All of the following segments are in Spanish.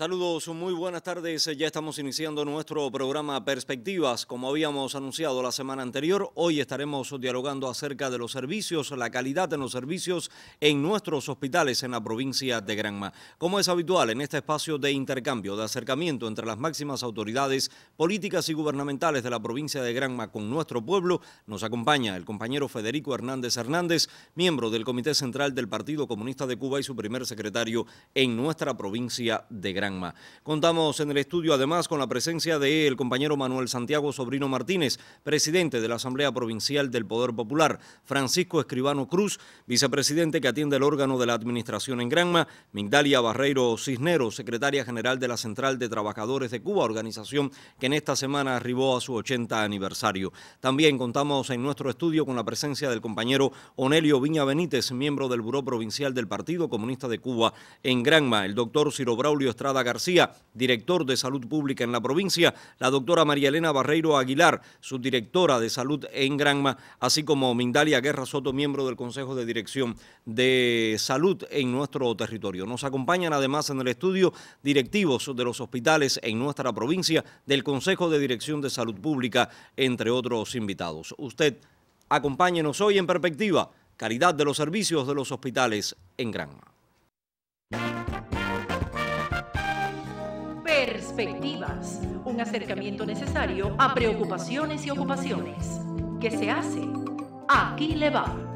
Saludos, muy buenas tardes. Ya estamos iniciando nuestro programa Perspectivas. Como habíamos anunciado la semana anterior, hoy estaremos dialogando acerca de los servicios, la calidad de los servicios en nuestros hospitales en la provincia de Granma. Como es habitual en este espacio de intercambio, de acercamiento entre las máximas autoridades políticas y gubernamentales de la provincia de Granma con nuestro pueblo, nos acompaña el compañero Federico Hernández Hernández, miembro del Comité Central del Partido Comunista de Cuba y su primer secretario en nuestra provincia de Granma. Contamos en el estudio además con la presencia del compañero Manuel Santiago Sobrino Martínez, presidente de la Asamblea Provincial del Poder Popular, Francisco Escribano Cruz, vicepresidente que atiende el órgano de la Administración en Granma, Migdalia Barreiro Cisneros, secretaria general de la Central de Trabajadores de Cuba, organización que en esta semana arribó a su 80 aniversario. También contamos en nuestro estudio con la presencia del compañero Onelio Viña Benítez, miembro del Buró Provincial del Partido Comunista de Cuba en Granma, el doctor Ciro Braulio Estrada García, director de Salud Pública en la provincia, la doctora María Elena Barreiro Aguilar, subdirectora de Salud en Granma, así como Mindalia Guerra Soto, miembro del Consejo de Dirección de Salud en nuestro territorio. Nos acompañan además en el estudio directivos de los hospitales en nuestra provincia, del Consejo de Dirección de Salud Pública, entre otros invitados. Usted acompáñenos hoy en perspectiva, calidad de los servicios de los hospitales en Granma. perspectivas, un acercamiento necesario a preocupaciones y ocupaciones. ¿Qué se hace? Aquí le va.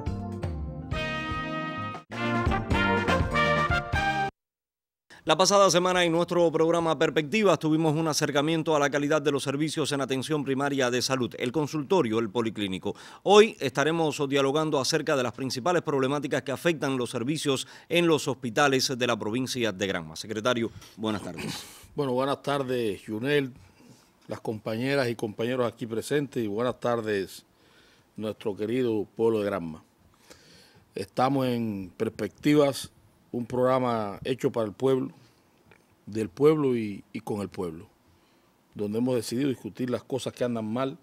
La pasada semana en nuestro programa Perspectivas tuvimos un acercamiento a la calidad de los servicios en atención primaria de salud, el consultorio, el policlínico. Hoy estaremos dialogando acerca de las principales problemáticas que afectan los servicios en los hospitales de la provincia de Granma. Secretario, buenas tardes. Bueno, buenas tardes, Junel, las compañeras y compañeros aquí presentes y buenas tardes, nuestro querido pueblo de Granma. Estamos en perspectivas un programa hecho para el pueblo, del pueblo y, con el pueblo, donde hemos decidido discutir las cosas que andan mal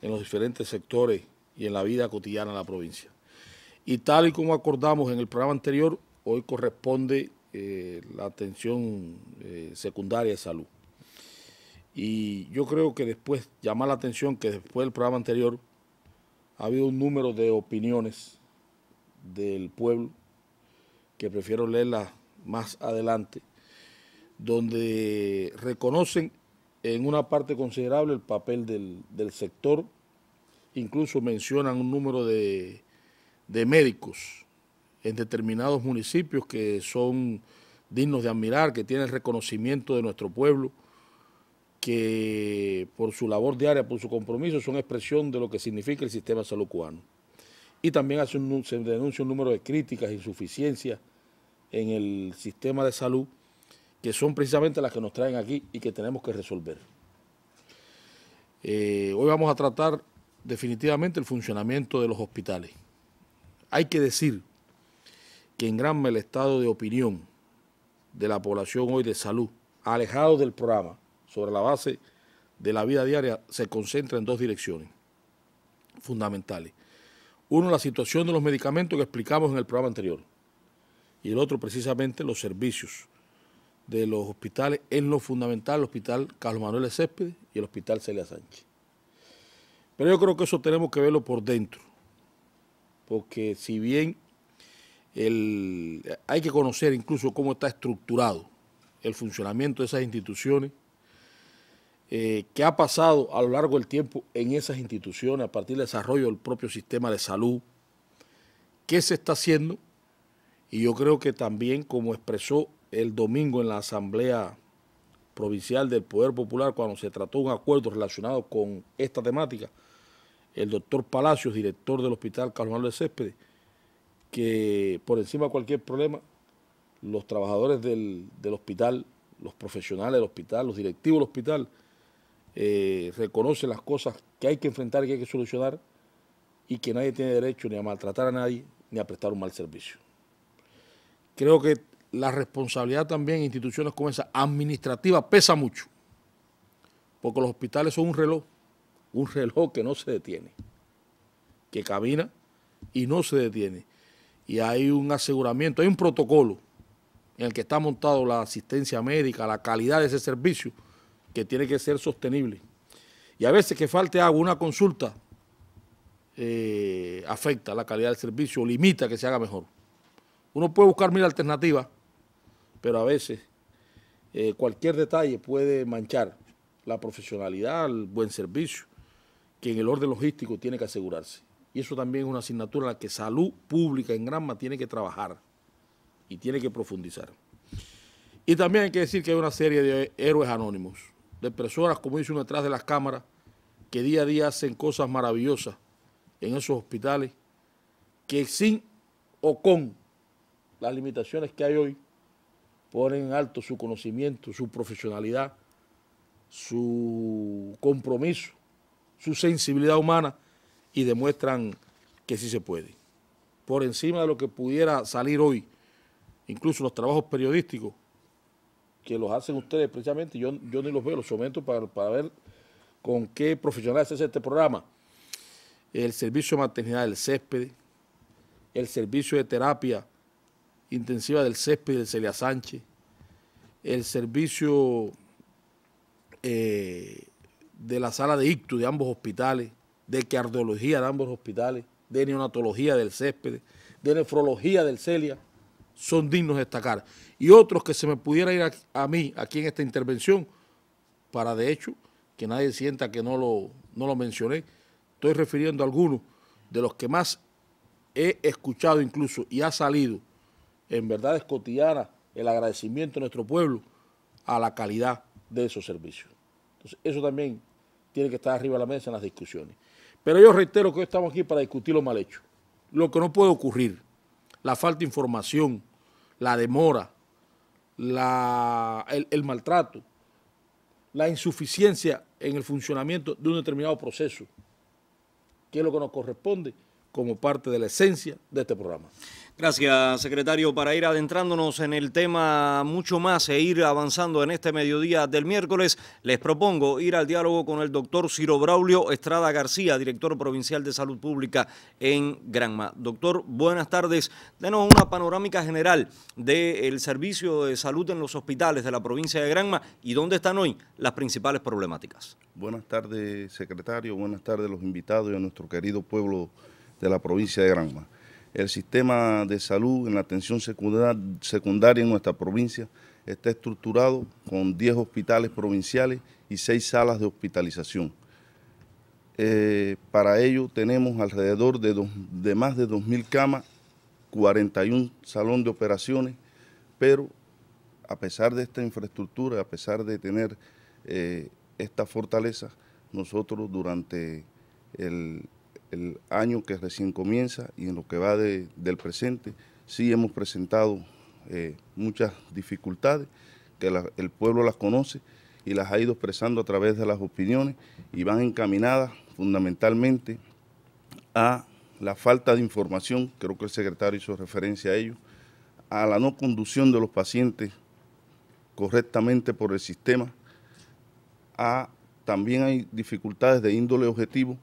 en los diferentes sectores y en la vida cotidiana de la provincia. Y tal y como acordamos en el programa anterior, hoy corresponde eh, la atención eh, secundaria de salud. Y yo creo que después, llamar la atención que después del programa anterior ha habido un número de opiniones del pueblo que prefiero leerla más adelante, donde reconocen en una parte considerable el papel del, sector, incluso mencionan un número de, médicos en determinados municipios que son dignos de admirar, que tienen reconocimiento de nuestro pueblo, que por su labor diaria, por su compromiso, son expresión de lo que significa el sistema salud cubano. Y también se denuncia un número de críticas, insuficiencias, en el sistema de salud, que son precisamente las que nos traen aquí y que tenemos que resolver. Eh, hoy vamos a tratar definitivamente el funcionamiento de los hospitales. Hay que decir que en gran el estado de opinión de la población hoy de salud, alejado del programa, sobre la base de la vida diaria, se concentra en dos direcciones fundamentales. Uno, la situación de los medicamentos que explicamos en el programa anterior y el otro precisamente los servicios de los hospitales, en lo fundamental el hospital Carlos Manuel Céspedes y el hospital Celia Sánchez. Pero yo creo que eso tenemos que verlo por dentro, porque si bien hay que conocer incluso cómo está estructurado el funcionamiento de esas instituciones, eh, qué ha pasado a lo largo del tiempo en esas instituciones a partir del desarrollo del propio sistema de salud, qué se está haciendo y yo creo que también, como expresó el domingo en la Asamblea Provincial del Poder Popular, cuando se trató un acuerdo relacionado con esta temática, el doctor Palacios, director del Hospital Carlos Manuel de Céspedes, que por encima de cualquier problema, los trabajadores del, hospital, los profesionales del hospital, los directivos del hospital, eh, reconocen las cosas que hay que enfrentar, que hay que solucionar y que nadie tiene derecho ni a maltratar a nadie ni a prestar un mal servicio creo que la responsabilidad también en instituciones como esa, administrativa, pesa mucho. Porque los hospitales son un reloj, un reloj que no se detiene, que camina y no se detiene. Y hay un aseguramiento, hay un protocolo en el que está montado la asistencia médica, la calidad de ese servicio, que tiene que ser sostenible. Y a veces que falte algo una consulta, eh, afecta la calidad del servicio, limita que se haga mejor. Uno puede buscar mil alternativas, pero a veces eh, cualquier detalle puede manchar la profesionalidad, el buen servicio, que en el orden logístico tiene que asegurarse. Y eso también es una asignatura en la que salud pública en Granma tiene que trabajar y tiene que profundizar. Y también hay que decir que hay una serie de héroes anónimos, de personas, como dice uno detrás de las cámaras, que día a día hacen cosas maravillosas en esos hospitales, que sin o con las limitaciones que hay hoy, ponen en alto su conocimiento, su profesionalidad, su compromiso, su sensibilidad humana y demuestran que sí se puede. Por encima de lo que pudiera salir hoy, incluso los trabajos periodísticos que los hacen ustedes precisamente, yo, yo ni los veo, los someto para, para ver con qué profesionales es este programa. El servicio de maternidad del césped, el servicio de terapia intensiva del césped del Celia Sánchez, el servicio eh, de la sala de ictus de ambos hospitales, de cardiología de ambos hospitales, de neonatología del césped, de nefrología del Celia, son dignos de destacar. Y otros que se me pudiera ir a, mí aquí en esta intervención, para de hecho que nadie sienta que no lo, no lo mencioné, estoy refiriendo a algunos de los que más he escuchado incluso y ha salido en verdad es cotidiana el agradecimiento de nuestro pueblo a la calidad de esos servicios. Entonces, eso también tiene que estar arriba de la mesa en las discusiones. Pero yo reitero que hoy estamos aquí para discutir lo mal hecho, lo que no puede ocurrir, la falta de información, la demora, el maltrato, la insuficiencia en el funcionamiento de un determinado proceso, que es lo que nos corresponde como parte de la esencia de este programa. Gracias, secretario, para ir adentrándonos en el tema mucho más e ir avanzando en este mediodía del miércoles, les propongo ir al diálogo con el doctor Ciro Braulio Estrada García, director provincial de salud pública en Granma. Doctor, buenas tardes. Denos una panorámica general del servicio de salud en los hospitales de la provincia de Granma y dónde están hoy las principales problemáticas. Buenas tardes, secretario. Buenas tardes a los invitados y a nuestro querido pueblo de la provincia de Granma. El sistema de salud en la atención secundaria en nuestra provincia está estructurado con 10 hospitales provinciales y 6 salas de hospitalización. Eh, para ello tenemos alrededor de, más de 2.000 camas, 41 salón de operaciones, pero a pesar de esta infraestructura, a pesar de tener eh, esta fortaleza, nosotros durante el, el año que recién comienza y en lo que va del presente, sí hemos presentado eh, muchas dificultades que el pueblo las conoce y las ha ido expresando a través de las opiniones y van encaminadas fundamentalmente a la falta de información, creo que el secretario hizo referencia a ello, a la no conducción de los pacientes correctamente por el sistema, a, también hay dificultades de índole objetivo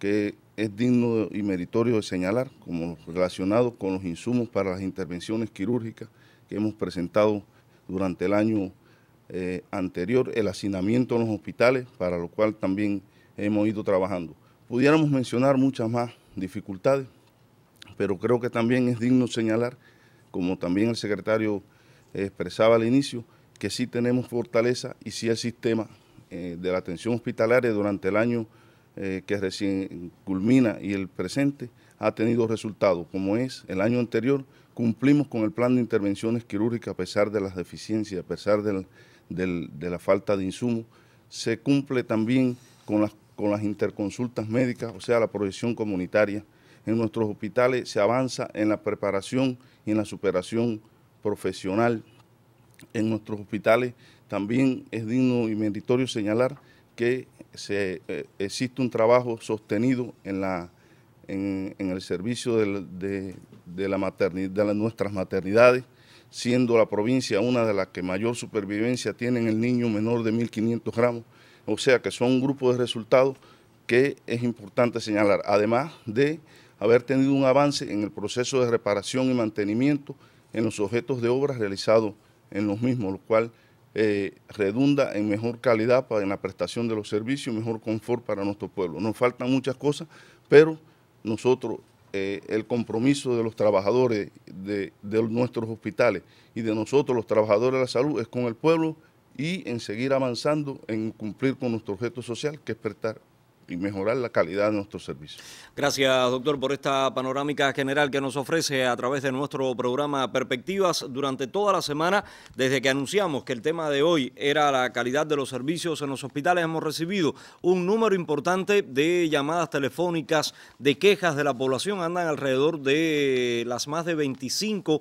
que es digno y meritorio de señalar como relacionado con los insumos para las intervenciones quirúrgicas que hemos presentado durante el año eh, anterior, el hacinamiento en los hospitales, para lo cual también hemos ido trabajando. Pudiéramos mencionar muchas más dificultades, pero creo que también es digno señalar, como también el secretario eh, expresaba al inicio, que sí tenemos fortaleza y sí el sistema eh, de la atención hospitalaria durante el año eh, que recién culmina y el presente ha tenido resultados, como es el año anterior, cumplimos con el plan de intervenciones quirúrgicas a pesar de las deficiencias, a pesar de la falta de insumos, se cumple también con las, con las interconsultas médicas, o sea, la proyección comunitaria. En nuestros hospitales se avanza en la preparación y en la superación profesional. En nuestros hospitales también es digno y meritorio señalar que se, eh, existe un trabajo sostenido en, la, en, el servicio de, la maternidad, de nuestras maternidades, siendo la provincia una de las que mayor supervivencia tiene en el niño menor de 1.500 gramos. O sea que son un grupo de resultados que es importante señalar, además de haber tenido un avance en el proceso de reparación y mantenimiento en los objetos de obras realizados en los mismos, lo cual eh, redunda en mejor calidad para, en la prestación de los servicios, mejor confort para nuestro pueblo. Nos faltan muchas cosas, pero nosotros, eh, el compromiso de los trabajadores de, de nuestros hospitales y de nosotros los trabajadores de la salud es con el pueblo y en seguir avanzando en cumplir con nuestro objeto social, que es prestar y mejorar la calidad de nuestros servicios. Gracias, doctor, por esta panorámica general que nos ofrece a través de nuestro programa Perspectivas durante toda la semana. Desde que anunciamos que el tema de hoy era la calidad de los servicios en los hospitales, hemos recibido un número importante de llamadas telefónicas, de quejas de la población. Andan alrededor de las más de 25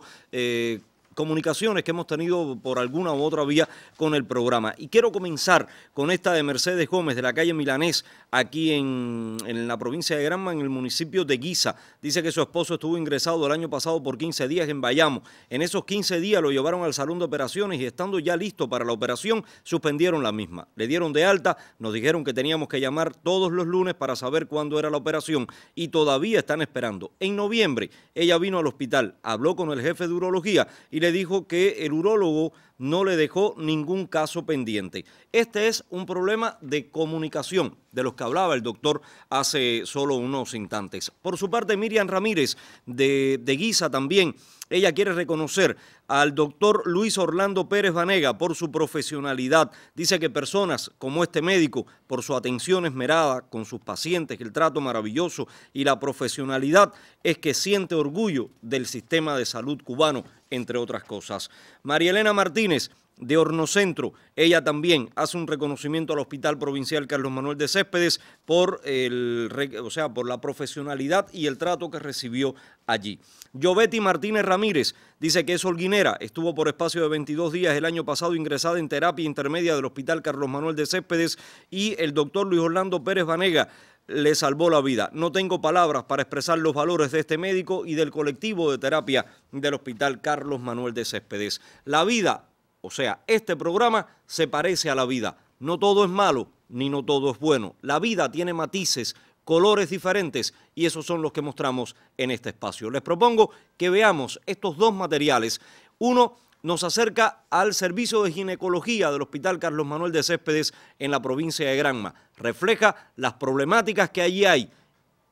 comunicaciones que hemos tenido por alguna u otra vía con el programa. Y quiero comenzar con esta de Mercedes Gómez de la calle Milanés, aquí en, en la provincia de Granma, en el municipio de Guisa. Dice que su esposo estuvo ingresado el año pasado por 15 días en Bayamo. En esos 15 días lo llevaron al salón de operaciones y estando ya listo para la operación, suspendieron la misma. Le dieron de alta, nos dijeron que teníamos que llamar todos los lunes para saber cuándo era la operación y todavía están esperando. En noviembre ella vino al hospital, habló con el jefe de urología y le dijo que el urólogo no le dejó ningún caso pendiente. Este es un problema de comunicación, de los que hablaba el doctor hace solo unos instantes. Por su parte, Miriam Ramírez, de, Guisa también, ella quiere reconocer al doctor Luis Orlando Pérez Vanega por su profesionalidad. Dice que personas como este médico, por su atención esmerada con sus pacientes, el trato maravilloso y la profesionalidad, es que siente orgullo del sistema de salud cubano, entre otras cosas. María Elena Martínez de Hornocentro. Ella también hace un reconocimiento al Hospital Provincial Carlos Manuel de Céspedes por, el, o sea, por la profesionalidad y el trato que recibió allí. Yovetti Martínez Ramírez dice que es holguinera, estuvo por espacio de 22 días el año pasado ingresada en terapia intermedia del Hospital Carlos Manuel de Céspedes y el doctor Luis Orlando Pérez Vanega le salvó la vida. No tengo palabras para expresar los valores de este médico y del colectivo de terapia del Hospital Carlos Manuel de Céspedes. La vida o sea, este programa se parece a la vida. No todo es malo, ni no todo es bueno. La vida tiene matices, colores diferentes y esos son los que mostramos en este espacio. Les propongo que veamos estos dos materiales. Uno nos acerca al servicio de ginecología del Hospital Carlos Manuel de Céspedes en la provincia de Granma. Refleja las problemáticas que allí hay.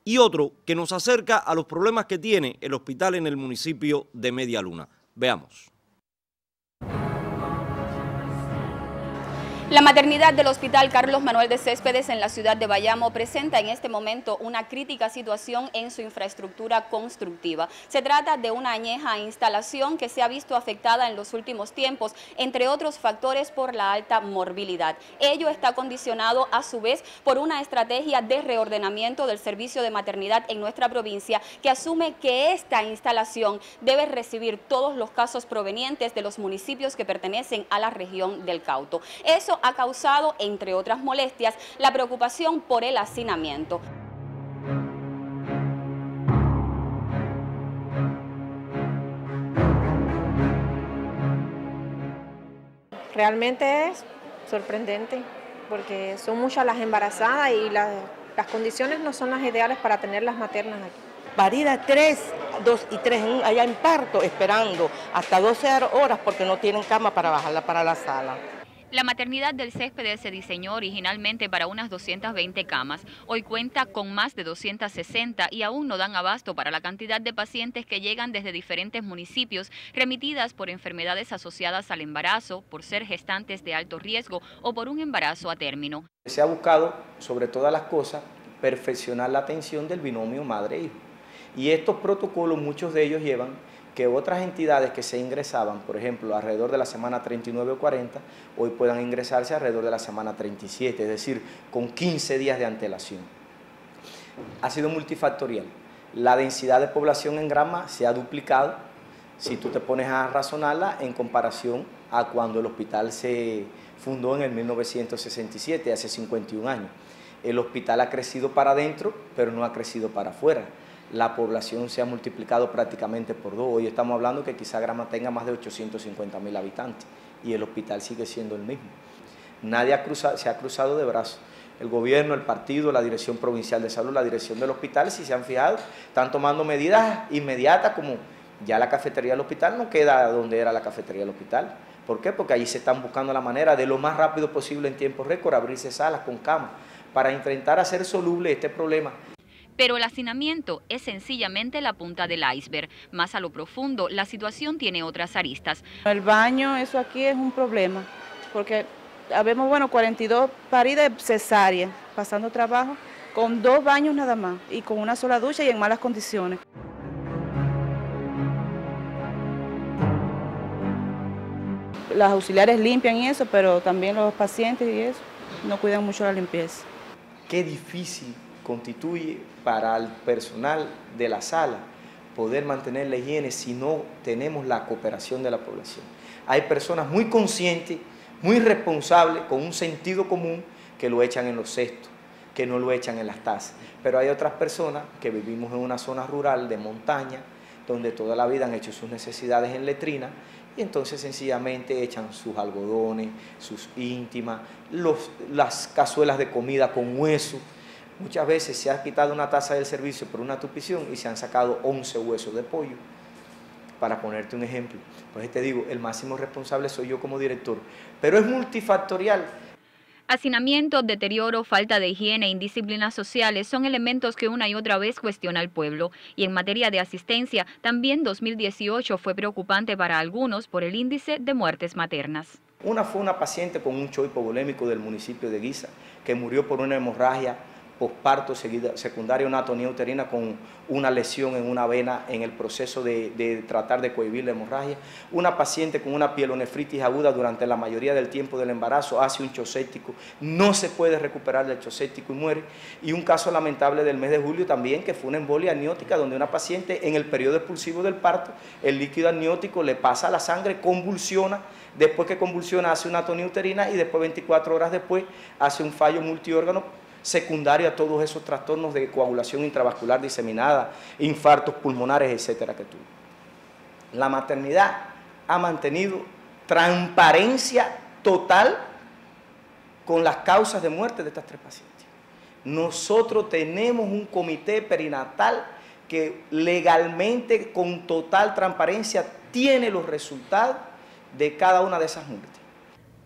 Y otro que nos acerca a los problemas que tiene el hospital en el municipio de Media Luna. Veamos. La maternidad del Hospital Carlos Manuel de Céspedes en la ciudad de Bayamo presenta en este momento una crítica situación en su infraestructura constructiva. Se trata de una añeja instalación que se ha visto afectada en los últimos tiempos, entre otros factores por la alta morbilidad. Ello está condicionado a su vez por una estrategia de reordenamiento del servicio de maternidad en nuestra provincia que asume que esta instalación debe recibir todos los casos provenientes de los municipios que pertenecen a la región del Cauto. Eso ha causado, entre otras molestias, la preocupación por el hacinamiento. Realmente es sorprendente porque son muchas las embarazadas y las, condiciones no son las ideales para tener las maternas aquí Varida 3, 2 y 3 allá en parto esperando hasta 12 horas porque no tienen cama para bajarla para la sala. La maternidad del césped se diseñó originalmente para unas 220 camas. Hoy cuenta con más de 260 y aún no dan abasto para la cantidad de pacientes que llegan desde diferentes municipios remitidas por enfermedades asociadas al embarazo, por ser gestantes de alto riesgo o por un embarazo a término. Se ha buscado, sobre todas las cosas, perfeccionar la atención del binomio madre-hijo. Y estos protocolos, muchos de ellos llevan que otras entidades que se ingresaban, por ejemplo, alrededor de la semana 39 o 40, hoy puedan ingresarse alrededor de la semana 37, es decir, con 15 días de antelación. Ha sido multifactorial. La densidad de población en grama se ha duplicado, si tú te pones a razonarla, en comparación a cuando el hospital se fundó en el 1967, hace 51 años. El hospital ha crecido para adentro, pero no ha crecido para afuera la población se ha multiplicado prácticamente por dos. Hoy estamos hablando que quizá Grama tenga más de 850 mil habitantes y el hospital sigue siendo el mismo. Nadie se ha cruzado de brazos. El gobierno, el partido, la dirección provincial de salud, la dirección del hospital, si se han fijado, están tomando medidas inmediatas como ya la cafetería del hospital no queda donde era la cafetería del hospital. ¿Por qué? Porque allí se están buscando la manera de lo más rápido posible en tiempo récord abrirse salas con camas para intentar hacer soluble este problema pero el hacinamiento es sencillamente la punta del iceberg. Más a lo profundo, la situación tiene otras aristas. El baño, eso aquí es un problema, porque habemos, bueno, 42 paridas cesáreas, pasando trabajo, con dos baños nada más, y con una sola ducha y en malas condiciones. Las auxiliares limpian y eso, pero también los pacientes y eso, no cuidan mucho la limpieza. Qué difícil constituye para el personal de la sala poder mantener la higiene si no tenemos la cooperación de la población. Hay personas muy conscientes, muy responsables, con un sentido común, que lo echan en los cestos, que no lo echan en las tazas. Pero hay otras personas que vivimos en una zona rural de montaña, donde toda la vida han hecho sus necesidades en letrina y entonces sencillamente echan sus algodones, sus íntimas, las cazuelas de comida con hueso. Muchas veces se ha quitado una tasa del servicio por una tupición y se han sacado 11 huesos de pollo, para ponerte un ejemplo. Pues te digo, el máximo responsable soy yo como director, pero es multifactorial. Hacinamiento, deterioro, falta de higiene e indisciplinas sociales son elementos que una y otra vez cuestiona el pueblo. Y en materia de asistencia, también 2018 fue preocupante para algunos por el índice de muertes maternas. Una fue una paciente con un choipo polémico del municipio de Guisa, que murió por una hemorragia posparto secundario una atonía uterina con una lesión en una vena en el proceso de, tratar de cohibir la hemorragia, una paciente con una pielonefritis aguda durante la mayoría del tiempo del embarazo hace un choséptico, no se puede recuperar del choséptico y muere, y un caso lamentable del mes de julio también que fue una embolia amniótica donde una paciente en el periodo expulsivo del parto el líquido amniótico le pasa a la sangre, convulsiona, después que convulsiona hace una atonía uterina y después 24 horas después hace un fallo multiórgano secundario a todos esos trastornos de coagulación intravascular diseminada, infartos pulmonares, etcétera, que tuvo. La maternidad ha mantenido transparencia total con las causas de muerte de estas tres pacientes. Nosotros tenemos un comité perinatal que legalmente, con total transparencia, tiene los resultados de cada una de esas muertes.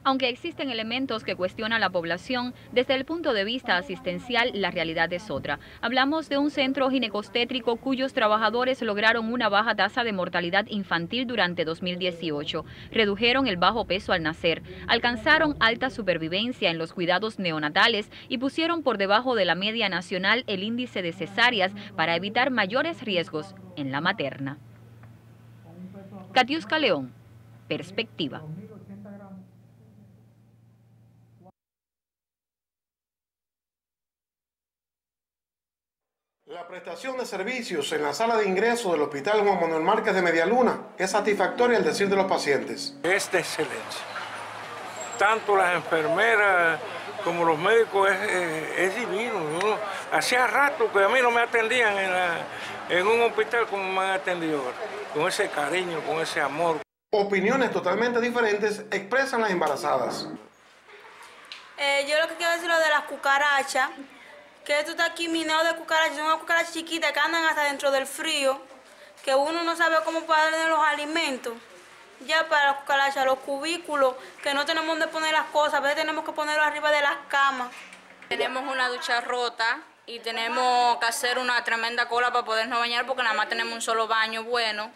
Aunque existen elementos que cuestionan a la población, desde el punto de vista asistencial la realidad es otra. Hablamos de un centro ginecostétrico cuyos trabajadores lograron una baja tasa de mortalidad infantil durante 2018, redujeron el bajo peso al nacer, alcanzaron alta supervivencia en los cuidados neonatales y pusieron por debajo de la media nacional el índice de cesáreas para evitar mayores riesgos en la materna. Katiuska León, Perspectiva. La prestación de servicios en la sala de ingreso del Hospital Juan Manuel Márquez de Medialuna es satisfactoria al decir de los pacientes. Es de excelencia. Tanto las enfermeras como los médicos es, eh, divino. hacía rato que a mí no me atendían en, un hospital como me han atendido ahora, con ese cariño, con ese amor. Opiniones totalmente diferentes expresan las embarazadas. Eh, yo lo que quiero decir lo de las cucarachas, que esto está aquí minado de cucarachas, son unas cucarachas chiquitas que andan hasta dentro del frío, que uno no sabe cómo tener los alimentos. Ya para las cucarachas, los cubículos, que no tenemos dónde poner las cosas, a veces tenemos que ponerlo arriba de las camas. Tenemos una ducha rota y tenemos que hacer una tremenda cola para podernos bañar porque nada más tenemos un solo baño bueno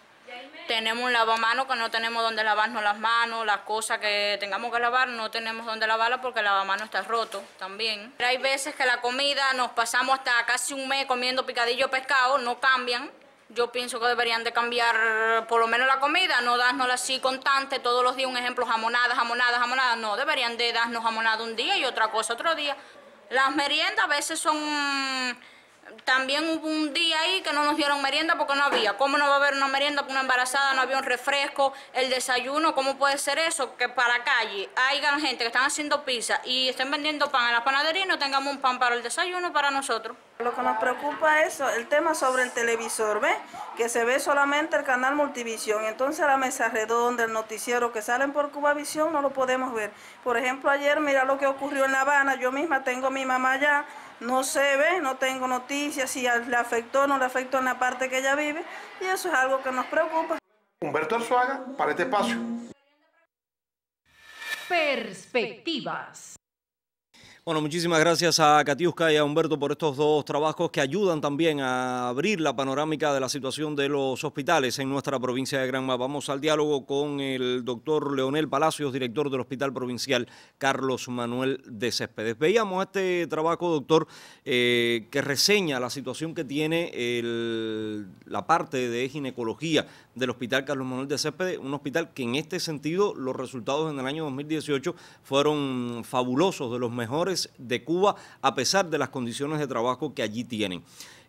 tenemos un lavamanos que no tenemos donde lavarnos las manos, las cosas que tengamos que lavar no tenemos donde lavarlas porque el lavamanos está roto también. hay veces que la comida nos pasamos hasta casi un mes comiendo picadillo pescado, no cambian. Yo pienso que deberían de cambiar por lo menos la comida, no dárnosla así constante todos los días, un ejemplo, jamonada, jamonadas jamonadas No, deberían de darnos jamonada un día y otra cosa otro día. Las meriendas a veces son también hubo un día ahí que no nos dieron merienda porque no había. ¿Cómo no va a haber una merienda para una embarazada? No había un refresco, el desayuno. ¿Cómo puede ser eso? Que para la calle hayan gente que están haciendo pizza y estén vendiendo pan en la panadería y no tengamos un pan para el desayuno para nosotros. Lo que nos preocupa es el tema sobre el televisor, ¿ves? Que se ve solamente el canal Multivisión. Entonces la mesa redonda, el noticiero que salen por Cubavisión no lo podemos ver. Por ejemplo, ayer mira lo que ocurrió en La Habana. Yo misma tengo a mi mamá allá no se ve, no tengo noticias si le afectó o no le afectó en la parte que ella vive y eso es algo que nos preocupa. Humberto Arzuaga para este espacio. Perspectivas. Bueno, muchísimas gracias a Katiuska y a Humberto por estos dos trabajos que ayudan también a abrir la panorámica de la situación de los hospitales en nuestra provincia de Granma. Vamos al diálogo con el doctor Leonel Palacios, director del Hospital Provincial Carlos Manuel de Céspedes. Veíamos este trabajo, doctor, eh, que reseña la situación que tiene la parte de ginecología del Hospital Carlos Manuel de Céspedes, un hospital que en este sentido los resultados en el año 2018 fueron fabulosos, de los mejores de Cuba a pesar de las condiciones de trabajo que allí tienen.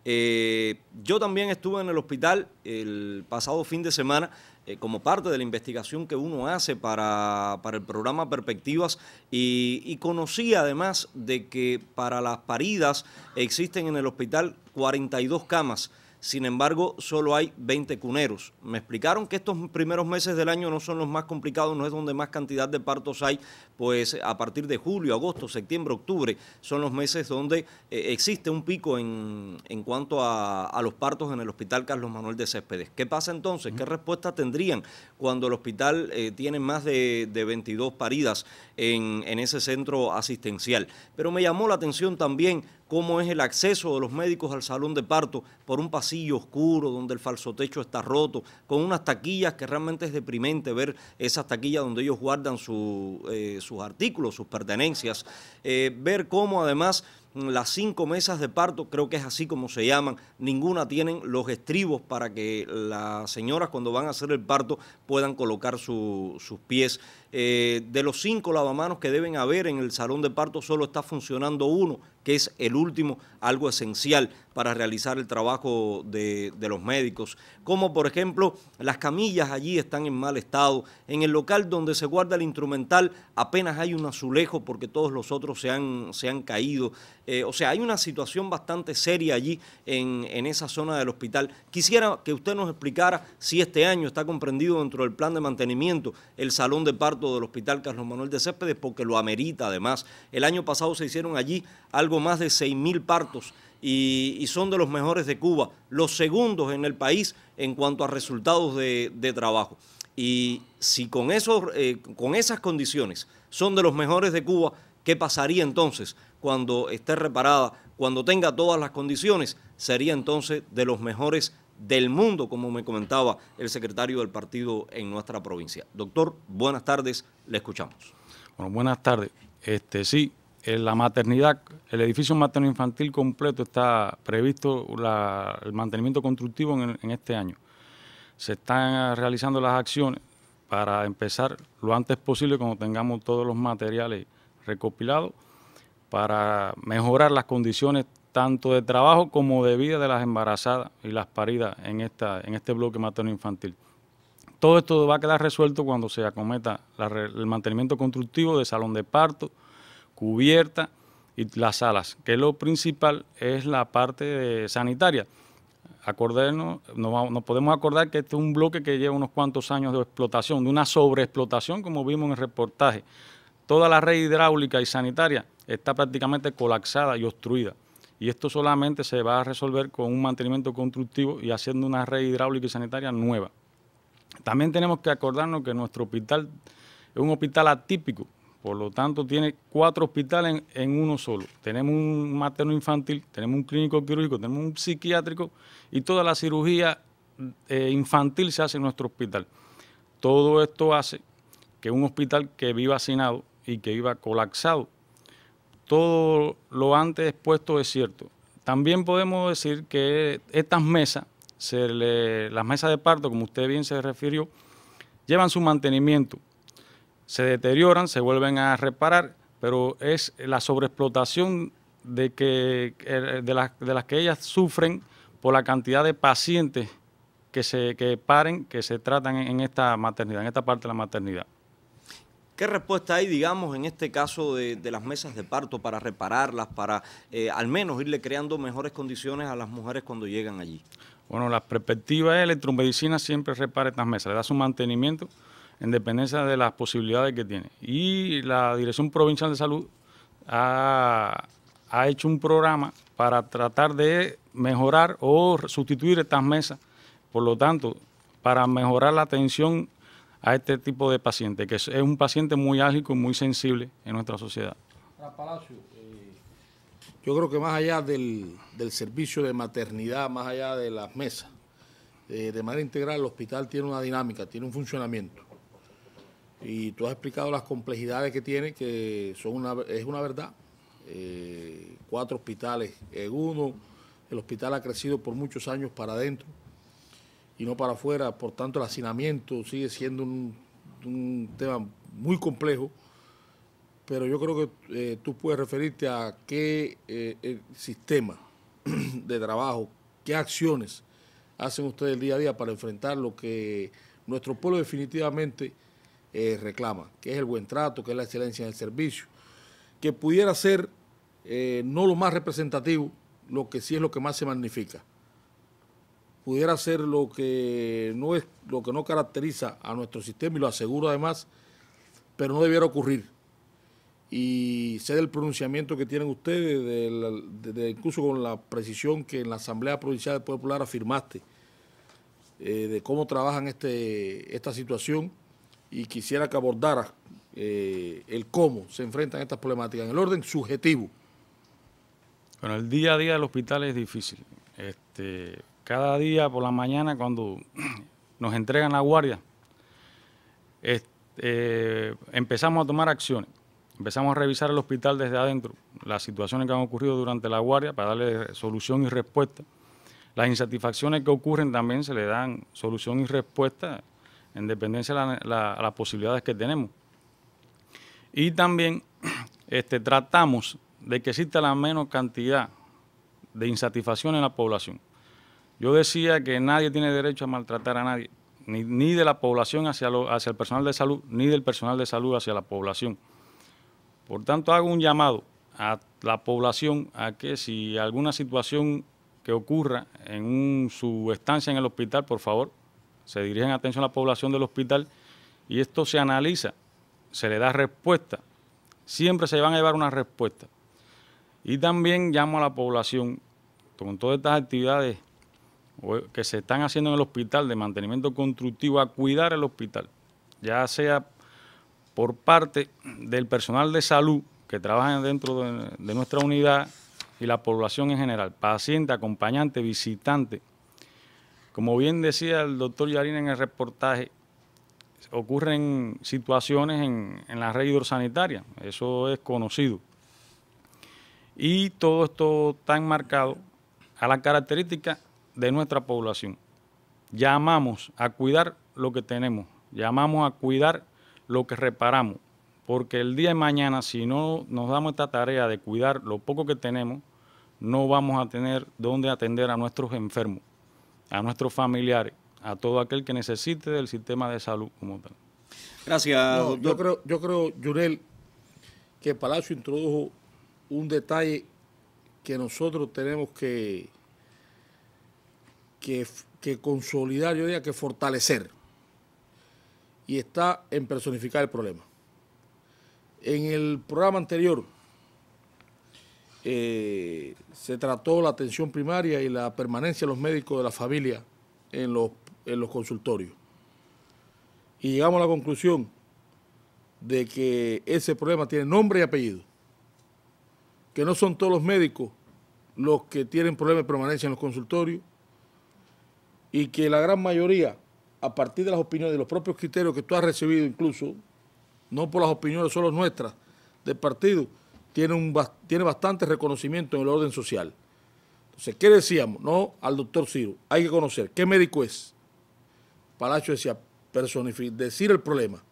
Eh, yo también estuve en el hospital el pasado fin de semana eh, como parte de la investigación que uno hace para, el programa Perspectivas y, y, conocí además de que para las paridas existen en el hospital 42 camas sin embargo, solo hay 20 cuneros. Me explicaron que estos primeros meses del año no son los más complicados, no es donde más cantidad de partos hay, pues a partir de julio, agosto, septiembre, octubre son los meses donde eh, existe un pico en, en cuanto a, a, los partos en el Hospital Carlos Manuel de Céspedes. ¿Qué pasa entonces? ¿Qué respuesta tendrían cuando el hospital eh, tiene más de, de 22 paridas en, en ese centro asistencial? Pero me llamó la atención también cómo es el acceso de los médicos al salón de parto por un pasillo oscuro donde el falso techo está roto, con unas taquillas que realmente es deprimente ver esas taquillas donde ellos guardan eh, sus artículos, sus pertenencias, eh, ver cómo además mm, las cinco mesas de parto, creo que es así como se llaman, ninguna tienen los estribos para que las señoras cuando van a hacer el parto puedan colocar sus pies. Eh, de los cinco lavamanos que deben haber en el salón de parto, solo está funcionando uno, que es el último, algo esencial para realizar el trabajo de, los médicos, como por ejemplo las camillas allí están en mal estado, en el local donde se guarda el instrumental apenas hay un azulejo porque todos los otros se han, se han caído, eh, o sea, hay una situación bastante seria allí en, en esa zona del hospital. Quisiera que usted nos explicara si este año está comprendido dentro del plan de mantenimiento el salón de parto del Hospital Carlos Manuel de Céspedes, porque lo amerita además. El año pasado se hicieron allí algo más de 6.000 partos y, son de los mejores de Cuba, los segundos en el país en cuanto a resultados de, trabajo. Y si con, eh, con esas condiciones son de los mejores de Cuba, ¿qué pasaría entonces cuando esté reparada, cuando tenga todas las condiciones? Sería entonces de los mejores del mundo, como me comentaba el secretario del partido en nuestra provincia. Doctor, buenas tardes, le escuchamos. Bueno, buenas tardes. Este sí, la maternidad, el edificio materno-infantil completo está previsto el mantenimiento constructivo en, este año. Se están ah, realizando las acciones para empezar lo antes posible cuando tengamos todos los materiales recopilados para mejorar las condiciones tanto de trabajo como de vida de las embarazadas y las paridas en, este bloque materno-infantil. Todo esto va a quedar resuelto cuando se acometa el mantenimiento constructivo del salón de parto, cubierta y las alas, que lo principal es la parte sanitaria. Acordarnos, nos, podemos acordar que este es un bloque que lleva unos cuantos años de explotación, de una sobreexplotación, como vimos en el reportaje. Toda la red hidráulica y sanitaria está prácticamente colapsada y obstruida. Y esto solamente se va a resolver con un mantenimiento constructivo y haciendo una red hidráulica y sanitaria nueva. También tenemos que acordarnos que nuestro hospital es un hospital atípico, por lo tanto, tiene cuatro hospitales en, uno solo. Tenemos un materno infantil, tenemos un clínico quirúrgico, tenemos un psiquiátrico y toda la cirugía eh, infantil se hace en nuestro hospital. Todo esto hace que un hospital que viva hacinado y que viva colapsado, todo lo antes expuesto es cierto. También podemos decir que estas mesas, las mesas de parto, como usted bien se refirió, llevan su mantenimiento se deterioran, se vuelven a reparar, pero es la sobreexplotación de, que, eh, de, las, que ellas sufren por la cantidad de pacientes que se paren, que se tratan en esta maternidad, en esta parte de la maternidad. ¿Qué respuesta hay, digamos, en este caso de, las mesas de parto para repararlas, para eh, al menos irle creando mejores condiciones a las mujeres cuando llegan allí? Bueno, la perspectiva es electromedicina siempre repara estas mesas, le da su mantenimiento, en dependencia de las posibilidades que tiene. Y la Dirección Provincial de Salud ha, hecho un programa para tratar de mejorar o sustituir estas mesas, por lo tanto, para mejorar la atención a este tipo de pacientes, que es, un paciente muy ágil y muy sensible en nuestra sociedad. Palacio, eh, yo creo que más allá del, servicio de maternidad, más allá de las mesas, eh, de manera integral el hospital tiene una dinámica, tiene un funcionamiento y tú has explicado las complejidades que tiene, que son una, es una verdad. Eh, cuatro hospitales en uno, el hospital ha crecido por muchos años para adentro y no para afuera, por tanto el hacinamiento sigue siendo un, tema muy complejo, pero yo creo que eh, tú puedes referirte a qué eh, sistema de trabajo, qué acciones hacen ustedes el día a día para enfrentar lo que nuestro pueblo definitivamente eh, reclama, que es el buen trato, que es la excelencia en el servicio, que pudiera ser eh, no lo más representativo, lo que sí es lo que más se magnifica. Pudiera ser lo que no es, lo que no caracteriza a nuestro sistema y lo aseguro además, pero no debiera ocurrir. Y sé del pronunciamiento que tienen ustedes, de incluso con la precisión que en la Asamblea Provincial del Popular afirmaste eh, de cómo trabajan este, esta situación y quisiera que abordara eh, el cómo se enfrentan estas problemáticas en el orden subjetivo. Bueno, el día a día del hospital es difícil. Este, cada día por la mañana cuando nos entregan la guardia, eh, empezamos a tomar acciones. Empezamos a revisar el hospital desde adentro, las situaciones que han ocurrido durante la guardia para darle solución y respuesta. Las insatisfacciones que ocurren también se le dan solución y respuesta en dependencia de las posibilidades que tenemos. Y también este, tratamos de que exista la menor cantidad de insatisfacción en la población. Yo decía que nadie tiene derecho a maltratar a nadie, ni, de la población hacia, el personal de salud, ni del personal de salud hacia la población. Por tanto, hago un llamado a la población a que si alguna situación que ocurra en su estancia en el hospital, por favor, se dirigen atención a la población del hospital y esto se analiza, se le da respuesta. Siempre se van a llevar una respuesta. Y también llamo a la población con todas estas actividades que se están haciendo en el hospital de mantenimiento constructivo a cuidar el hospital, ya sea por parte del personal de salud que trabaja dentro de, de nuestra unidad y la población en general, paciente, acompañante, visitante como bien decía el doctor Yarín en el reportaje, ocurren situaciones en, la red hidrosanitaria, eso es conocido. Y todo esto está enmarcado a la característica de nuestra población. Llamamos a cuidar lo que tenemos, llamamos a cuidar lo que reparamos, porque el día de mañana, si no nos damos esta tarea de cuidar lo poco que tenemos, no vamos a tener dónde atender a nuestros enfermos a nuestros familiares, a todo aquel que necesite del sistema de salud como tal. Gracias, Yo creo, yo creo, Yurel, que Palacio introdujo un detalle que nosotros tenemos que, que consolidar, yo diría que fortalecer. Y está en personificar el problema. En el programa anterior, eh, se trató la atención primaria y la permanencia de los médicos de la familia en los, en los consultorios. Y llegamos a la conclusión de que ese problema tiene nombre y apellido, que no son todos los médicos los que tienen problemas de permanencia en los consultorios y que la gran mayoría, a partir de las opiniones, de los propios criterios que tú has recibido incluso, no por las opiniones solo nuestras del partido, tiene, un, tiene bastante reconocimiento en el orden social. Entonces, ¿qué decíamos? No, al doctor Ciro, hay que conocer qué médico es. Palacho decía, personificar, decir el problema,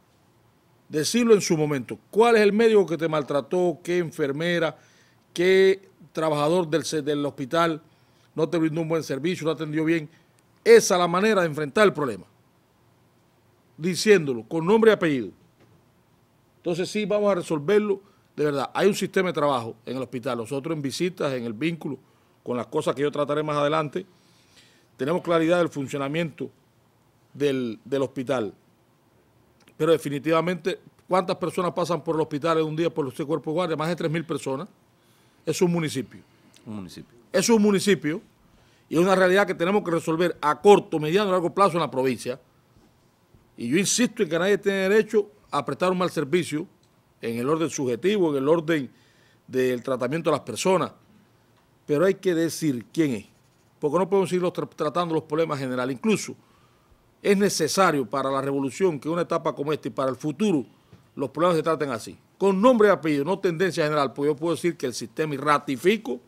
decirlo en su momento. ¿Cuál es el médico que te maltrató? ¿Qué enfermera? ¿Qué trabajador del, del hospital no te brindó un buen servicio? ¿No atendió bien? Esa es la manera de enfrentar el problema. Diciéndolo con nombre y apellido. Entonces sí, vamos a resolverlo de verdad, hay un sistema de trabajo en el hospital, nosotros en visitas, en el vínculo, con las cosas que yo trataré más adelante, tenemos claridad del funcionamiento del, hospital. Pero definitivamente, ¿cuántas personas pasan por el hospital en un día por los cuerpos de guardia? Más de 3.000 personas. Es un municipio. Un municipio. Es un municipio y es una realidad que tenemos que resolver a corto, mediano y largo plazo en la provincia. Y yo insisto en que nadie tiene derecho a prestar un mal servicio en el orden subjetivo, en el orden del tratamiento de las personas, pero hay que decir quién es, porque no podemos seguir tratando los problemas generales. Incluso es necesario para la revolución que una etapa como esta y para el futuro los problemas se traten así, con nombre y apellido, no tendencia general, Pues yo puedo decir que el sistema, y ratifico,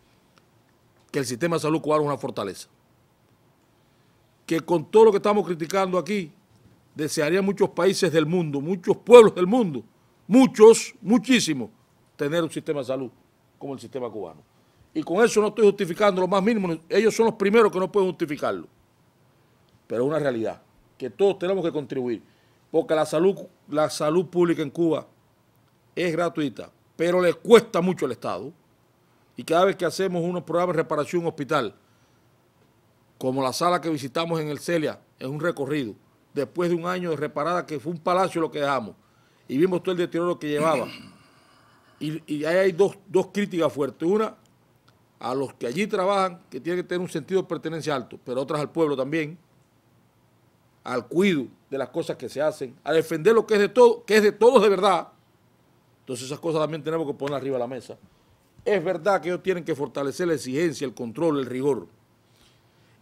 que el sistema de salud cubano es una fortaleza. Que con todo lo que estamos criticando aquí, desearía muchos países del mundo, muchos pueblos del mundo, muchos, muchísimos, tener un sistema de salud como el sistema cubano. Y con eso no estoy justificando lo más mínimo, ellos son los primeros que no pueden justificarlo. Pero es una realidad, que todos tenemos que contribuir, porque la salud, la salud pública en Cuba es gratuita, pero le cuesta mucho al Estado. Y cada vez que hacemos unos programas de reparación hospital, como la sala que visitamos en el Celia, es un recorrido, después de un año de reparada, que fue un palacio lo que dejamos, y vimos todo el deterioro que llevaba. Y, ahí hay dos, críticas fuertes. Una, a los que allí trabajan, que tienen que tener un sentido de pertenencia alto, pero otras al pueblo también, al cuido de las cosas que se hacen, a defender lo que es de todo, que es de todos de verdad. Entonces esas cosas también tenemos que poner arriba de la mesa. Es verdad que ellos tienen que fortalecer la exigencia, el control, el rigor.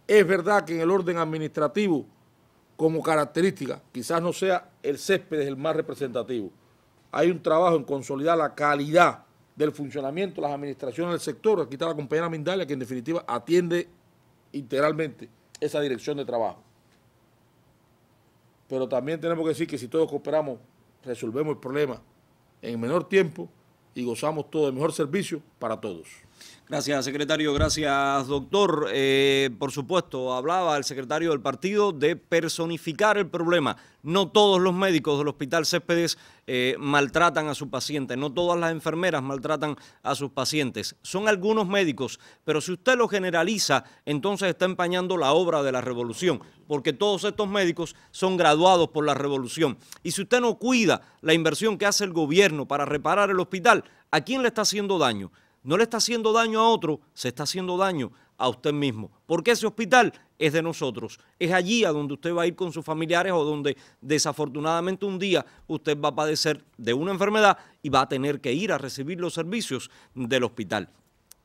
Es verdad que en el orden administrativo como característica, quizás no sea el césped es el más representativo. Hay un trabajo en consolidar la calidad del funcionamiento de las administraciones del sector. Aquí está la compañera Mindalia, que en definitiva atiende integralmente esa dirección de trabajo. Pero también tenemos que decir que si todos cooperamos, resolvemos el problema en menor tiempo y gozamos todo de mejor servicio para todos. Gracias, secretario. Gracias, doctor. Eh, por supuesto, hablaba el secretario del partido de personificar el problema. No todos los médicos del Hospital Céspedes eh, maltratan a sus pacientes, no todas las enfermeras maltratan a sus pacientes. Son algunos médicos, pero si usted lo generaliza, entonces está empañando la obra de la revolución, porque todos estos médicos son graduados por la revolución. Y si usted no cuida la inversión que hace el gobierno para reparar el hospital, ¿a quién le está haciendo daño? no le está haciendo daño a otro, se está haciendo daño a usted mismo. Porque ese hospital es de nosotros. Es allí a donde usted va a ir con sus familiares o donde desafortunadamente un día usted va a padecer de una enfermedad y va a tener que ir a recibir los servicios del hospital.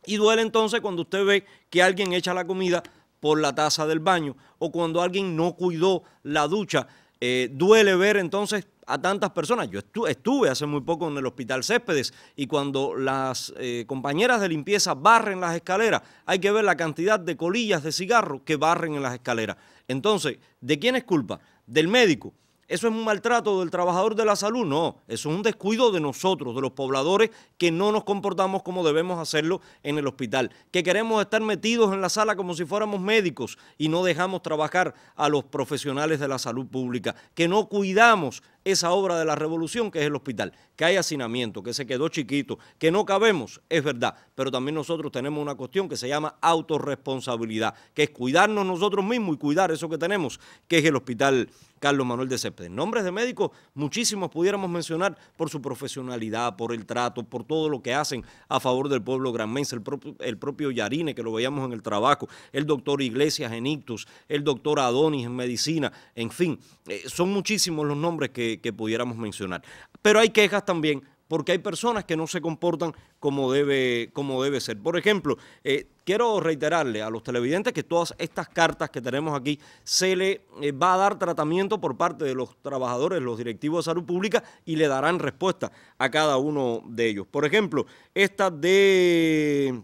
Y duele entonces cuando usted ve que alguien echa la comida por la taza del baño o cuando alguien no cuidó la ducha. Eh, duele ver entonces a tantas personas. Yo estuve hace muy poco en el Hospital Céspedes y cuando las eh, compañeras de limpieza barren las escaleras, hay que ver la cantidad de colillas de cigarro que barren en las escaleras. Entonces, ¿de quién es culpa? Del médico. ¿Eso es un maltrato del trabajador de la salud? No, eso es un descuido de nosotros, de los pobladores, que no nos comportamos como debemos hacerlo en el hospital, que queremos estar metidos en la sala como si fuéramos médicos y no dejamos trabajar a los profesionales de la salud pública, que no cuidamos esa obra de la revolución que es el hospital, que hay hacinamiento, que se quedó chiquito, que no cabemos, es verdad, pero también nosotros tenemos una cuestión que se llama autorresponsabilidad, que es cuidarnos nosotros mismos y cuidar eso que tenemos, que es el hospital Carlos Manuel de Céspedes. Nombres de médicos, muchísimos pudiéramos mencionar por su profesionalidad, por el trato, por todo lo que hacen a favor del pueblo granmense, el propio, el propio Yarine, que lo veíamos en el trabajo, el doctor Iglesias en Ictus, el doctor Adonis en medicina, en fin, eh, son muchísimos los nombres que pudiéramos mencionar. Pero hay quejas también porque hay personas que no se comportan como debe, como debe ser. Por ejemplo, eh, quiero reiterarle a los televidentes que todas estas cartas que tenemos aquí se le eh, va a dar tratamiento por parte de los trabajadores, los directivos de salud pública, y le darán respuesta a cada uno de ellos. Por ejemplo, esta de...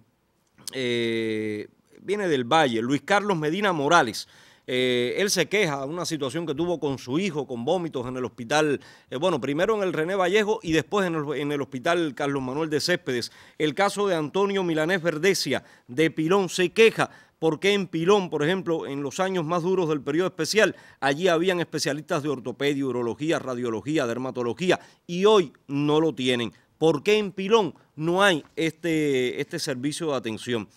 Eh, viene del Valle, Luis Carlos Medina Morales. Eh, él se queja de una situación que tuvo con su hijo, con vómitos en el hospital, eh, bueno, primero en el René Vallejo y después en el, hospital Carlos Manuel de Céspedes. El caso de Antonio Milanés Verdecia, de Pilón, se queja. Porque en Pilón, por ejemplo, en los años más duros del periodo especial, allí habían especialistas de ortopedia, urología, radiología, dermatología, y hoy no lo tienen? ¿Por qué en Pilón no hay este, este servicio de atención?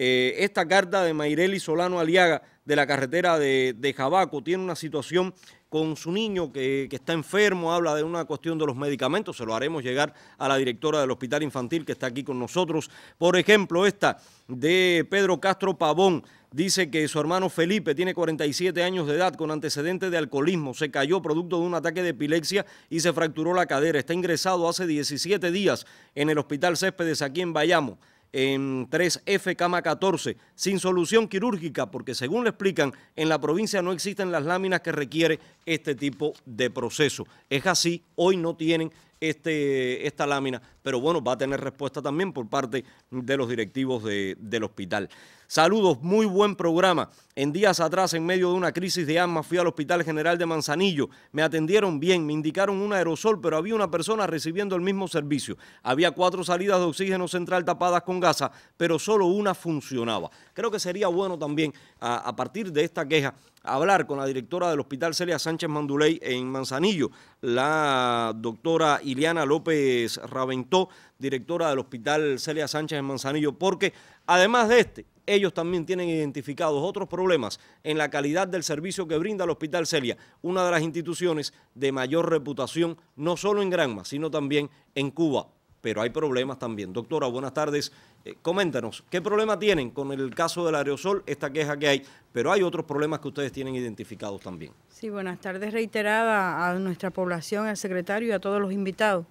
Eh, esta carta de Mayreli Solano Aliaga de la carretera de, Jabaco, tiene una situación con su niño que, que, está enfermo, habla de una cuestión de los medicamentos, se lo haremos llegar a la directora del hospital infantil que está aquí con nosotros. Por ejemplo, esta de Pedro Castro Pavón. Dice que su hermano Felipe tiene 47 años de edad con antecedentes de alcoholismo, se cayó producto de un ataque de epilepsia y se fracturó la cadera. Está ingresado hace 17 días en el Hospital Céspedes aquí en Bayamo en 3F Cama 14, sin solución quirúrgica, porque según le explican, en la provincia no existen las láminas que requiere este tipo de proceso. Es así, hoy no tienen este, esta lámina, pero bueno, va a tener respuesta también por parte de los directivos del hospital. Saludos, muy buen programa. En días atrás, en medio de una crisis de asma, fui al Hospital General de Manzanillo. Me atendieron bien, me indicaron un aerosol, pero había una persona recibiendo el mismo servicio. Había cuatro salidas de oxígeno central tapadas con gasa, pero solo una funcionaba. Creo que sería bueno también, a partir de esta queja, hablar con la directora del Hospital Celia Sánchez Manduley en Manzanillo, la doctora Iliana López Raventó, directora del Hospital Celia Sánchez en Manzanillo, porque además de este, ellos también tienen identificados otros problemas en la calidad del servicio que brinda el Hospital Celia, una de las instituciones de mayor reputación, no solo en Granma, sino también en Cuba pero hay problemas también. Doctora, buenas tardes. Eh, coméntanos, ¿qué problema tienen con el caso del aerosol, esta queja que hay? Pero hay otros problemas que ustedes tienen identificados también. Sí, buenas tardes reiterada a nuestra población, al secretario y a todos los invitados.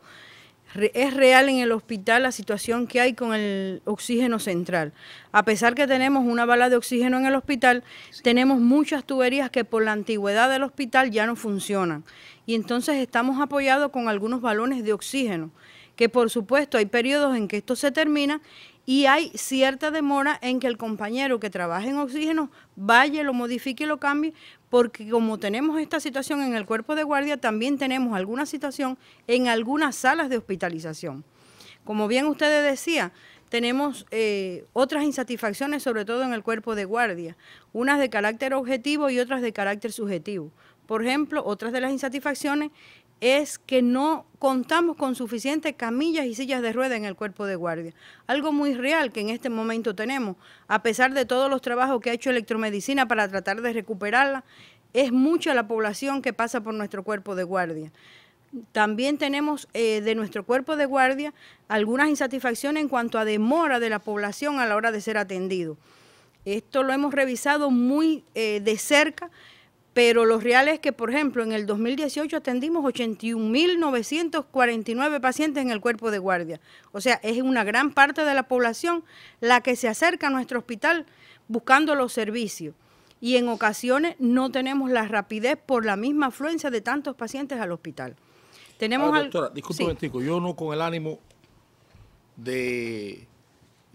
es real en el hospital la situación que hay con el oxígeno central. A pesar que tenemos una bala de oxígeno en el hospital, tenemos muchas tuberías que por la antigüedad del hospital ya no funcionan. Y entonces estamos apoyados con algunos balones de oxígeno que por supuesto hay periodos en que esto se termina y hay cierta demora en que el compañero que trabaja en oxígeno vaya, lo modifique y lo cambie, porque como tenemos esta situación en el cuerpo de guardia, también tenemos alguna situación en algunas salas de hospitalización. Como bien ustedes decía, tenemos eh, otras insatisfacciones, sobre todo en el cuerpo de guardia, unas de carácter objetivo y otras de carácter subjetivo. Por ejemplo, otras de las insatisfacciones es que no contamos con suficientes camillas y sillas de rueda en el cuerpo de guardia. Algo muy real que en este momento tenemos, a pesar de todos los trabajos que ha hecho electromedicina para tratar de recuperarla, es mucha la población que pasa por nuestro cuerpo de guardia. También tenemos eh, de nuestro cuerpo de guardia algunas insatisfacciones en cuanto a demora de la población a la hora de ser atendido. Esto lo hemos revisado muy eh, de cerca pero los reales que, por ejemplo, en el 2018 atendimos 81.949 pacientes en el cuerpo de guardia. O sea, es una gran parte de la población la que se acerca a nuestro hospital buscando los servicios. Y en ocasiones no tenemos la rapidez por la misma afluencia de tantos pacientes al hospital. Tenemos doctora, yo no con el ánimo de,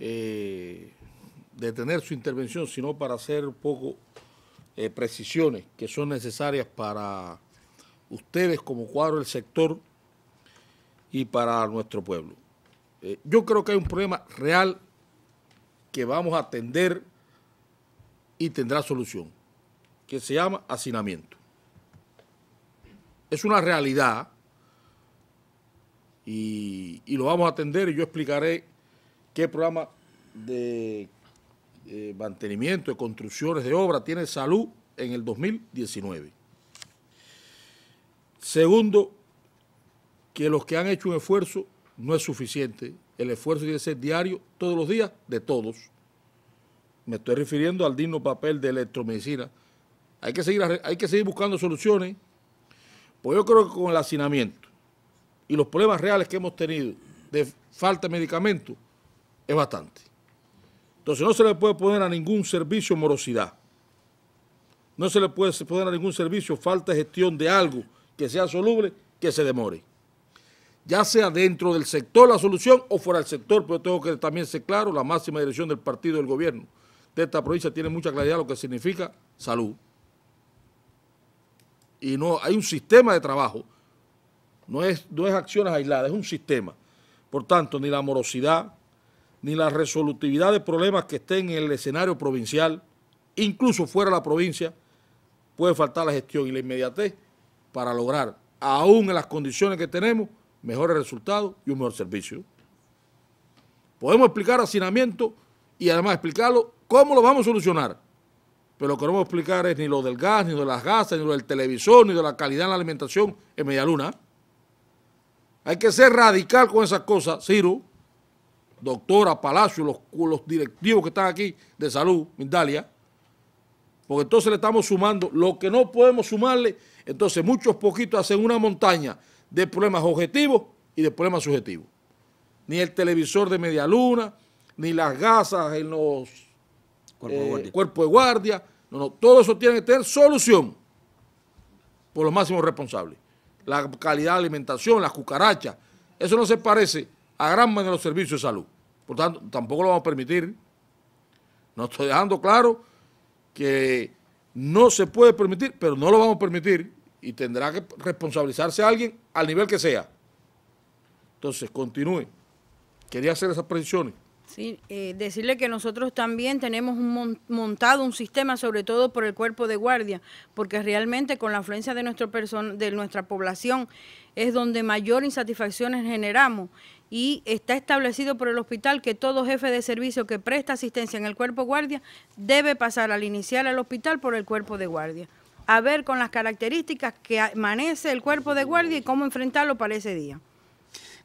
eh, de tener su intervención, sino para hacer un poco eh, precisiones que son necesarias para ustedes como cuadro del sector y para nuestro pueblo. Eh, yo creo que hay un problema real que vamos a atender y tendrá solución, que se llama hacinamiento. Es una realidad y, y lo vamos a atender y yo explicaré qué programa de eh, mantenimiento de construcciones de obra tiene salud en el 2019. Segundo, que los que han hecho un esfuerzo no es suficiente. El esfuerzo tiene que ser diario, todos los días, de todos. Me estoy refiriendo al digno papel de electromedicina. Hay que seguir, hay que seguir buscando soluciones. Pues yo creo que con el hacinamiento y los problemas reales que hemos tenido de falta de medicamentos es bastante. Entonces no se le puede poner a ningún servicio morosidad. No se le puede poner a ningún servicio falta de gestión de algo que sea soluble, que se demore. Ya sea dentro del sector la solución o fuera del sector, pero tengo que también ser claro, la máxima dirección del partido del gobierno de esta provincia tiene mucha claridad lo que significa salud. Y no, hay un sistema de trabajo, no es, no es acciones aisladas, es un sistema. Por tanto, ni la morosidad, ni la resolutividad de problemas que estén en el escenario provincial, incluso fuera de la provincia, puede faltar la gestión y la inmediatez para lograr, aún en las condiciones que tenemos, mejores resultados y un mejor servicio. Podemos explicar hacinamiento y además explicarlo cómo lo vamos a solucionar. Pero lo que no vamos a explicar es ni lo del gas, ni de las gasas, ni lo del televisor, ni de la calidad en la alimentación en Medialuna. Hay que ser radical con esas cosas, Ciro doctora Palacio, los, los directivos que están aquí de salud, Mindalia, porque entonces le estamos sumando lo que no podemos sumarle, entonces muchos poquitos hacen una montaña de problemas objetivos y de problemas subjetivos. Ni el televisor de media luna, ni las gasas en los cuerpos de eh, guardia. Cuerpo de guardia. No, no, todo eso tiene que tener solución por los máximos responsables. La calidad de alimentación, las cucarachas, eso no se parece a gran de los servicios de salud. Por tanto, tampoco lo vamos a permitir. no estoy dejando claro que no se puede permitir, pero no lo vamos a permitir y tendrá que responsabilizarse alguien al nivel que sea. Entonces, continúe. Quería hacer esas precisiones. Sí, eh, decirle que nosotros también tenemos montado un sistema, sobre todo por el cuerpo de guardia, porque realmente con la afluencia de, nuestro de nuestra población es donde mayor insatisfacciones generamos y está establecido por el hospital que todo jefe de servicio que presta asistencia en el cuerpo guardia debe pasar al inicial al hospital por el cuerpo de guardia. A ver con las características que amanece el cuerpo de guardia y cómo enfrentarlo para ese día.